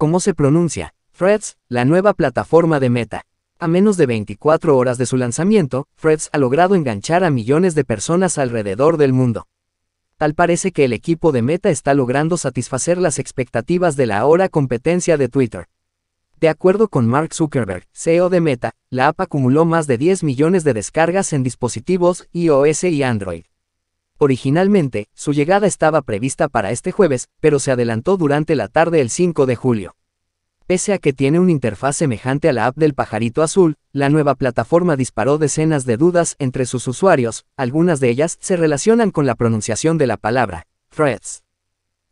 ¿Cómo se pronuncia? Threads, la nueva plataforma de Meta. A menos de 24 horas de su lanzamiento, Threads ha logrado enganchar a millones de personas alrededor del mundo. Tal parece que el equipo de Meta está logrando satisfacer las expectativas de la ahora competencia de Twitter. De acuerdo con Mark Zuckerberg, CEO de Meta, la app acumuló más de 10 millones de descargas en dispositivos iOS y Android. Originalmente, su llegada estaba prevista para este jueves, pero se adelantó durante la tarde el 5 de julio. Pese a que tiene una interfaz semejante a la app del pajarito azul, la nueva plataforma disparó decenas de dudas entre sus usuarios, algunas de ellas se relacionan con la pronunciación de la palabra, threads.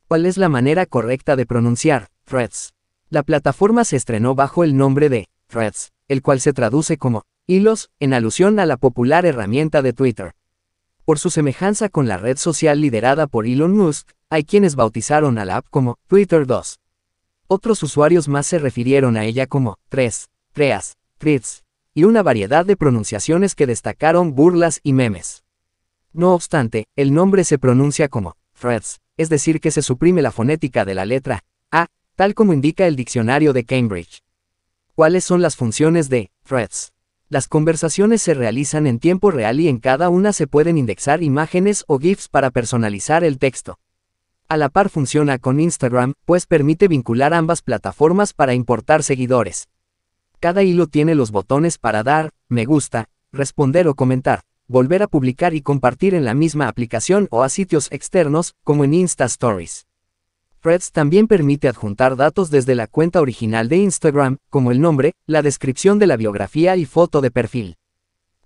¿Cuál es la manera correcta de pronunciar, threads? La plataforma se estrenó bajo el nombre de, threads, el cual se traduce como, hilos, en alusión a la popular herramienta de Twitter. Por su semejanza con la red social liderada por Elon Musk, hay quienes bautizaron a la app como Twitter 2. Otros usuarios más se refirieron a ella como 3, 3ds, y una variedad de pronunciaciones que destacaron burlas y memes. No obstante, el nombre se pronuncia como Threads, es decir, que se suprime la fonética de la letra A, tal como indica el diccionario de Cambridge. ¿Cuáles son las funciones de Threads? Las conversaciones se realizan en tiempo real y en cada una se pueden indexar imágenes o GIFs para personalizar el texto. A la par funciona con Instagram, pues permite vincular ambas plataformas para importar seguidores. Cada hilo tiene los botones para dar, me gusta, responder o comentar, volver a publicar y compartir en la misma aplicación o a sitios externos, como en Insta Stories. Threads también permite adjuntar datos desde la cuenta original de Instagram, como el nombre, la descripción de la biografía y foto de perfil.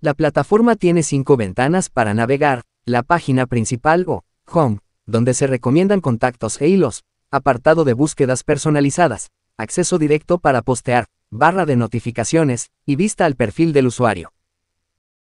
La plataforma tiene cinco ventanas para navegar, la página principal o home, donde se recomiendan contactos e hilos, apartado de búsquedas personalizadas, acceso directo para postear, barra de notificaciones y vista al perfil del usuario.